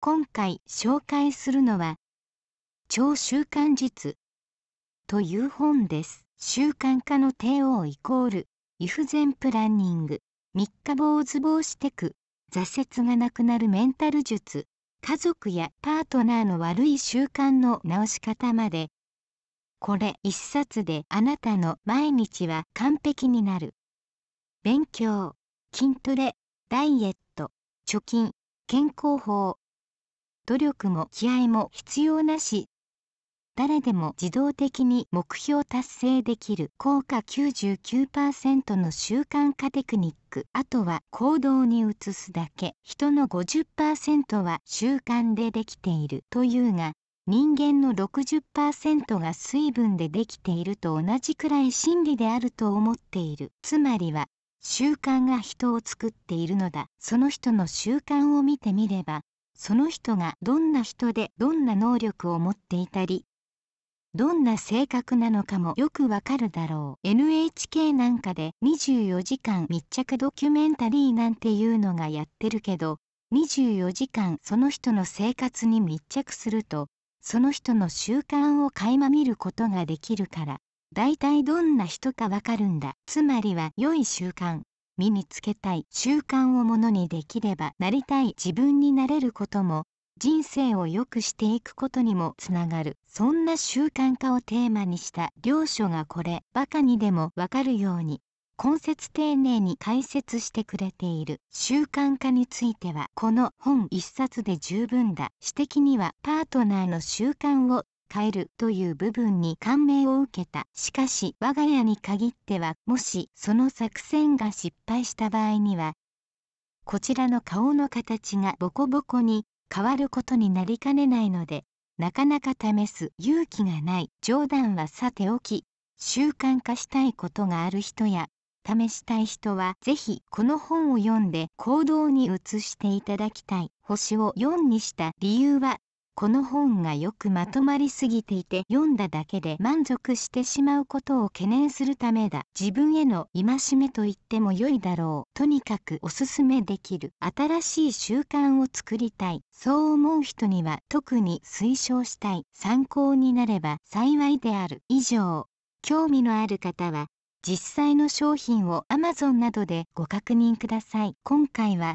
今回紹介するのは「超習慣術」という本です。習慣化の帝王イコール、イフゼンプランニング、三日坊主ンしテク、挫折がなくなるメンタル術、家族やパートナーの悪い習慣の直し方まで、これ一冊であなたの毎日は完璧になる。勉強、筋トレ、ダイエット、貯金、健康法、努力も気合も必要なし誰でも自動的に目標達成できる効果99%の習慣化テクニックあとは行動に移すだけ人の50%は習慣でできているというが人間の60%が水分でできていると同じくらい真理であると思っているつまりは習慣が人を作っているのだその人の習慣を見てみればその人がどんな人でどんな能力を持っていたりどんな性格なのかもよくわかるだろう NHK なんかで24時間密着ドキュメンタリーなんていうのがやってるけど24時間その人の生活に密着するとその人の習慣を垣間見ることができるから大体どんな人かわかるんだつまりは良い習慣身につけたい習慣をものにできればなりたい自分になれることも人生を良くしていくことにもつながるそんな習慣化をテーマにした両書がこれバカにでもわかるように根節丁寧に解説してくれている習慣化についてはこの本一冊で十分だ指摘にはパートナーの習慣を変えるという部分に感銘を受けた。しかし我が家に限っては、もしその作戦が失敗した場合には、こちらの顔の形がボコボコに変わることになりかねないので、なかなか試す勇気がない。冗談はさておき、習慣化したいことがある人や、試したい人はぜひこの本を読んで行動に移していただきたい。星を4にした理由はこの本がよくまとまりすぎていて読んだだけで満足してしまうことを懸念するためだ自分への戒めと言っても良いだろうとにかくおすすめできる新しい習慣を作りたいそう思う人には特に推奨したい参考になれば幸いである以上興味のある方は実際の商品を Amazon などでご確認ください今回は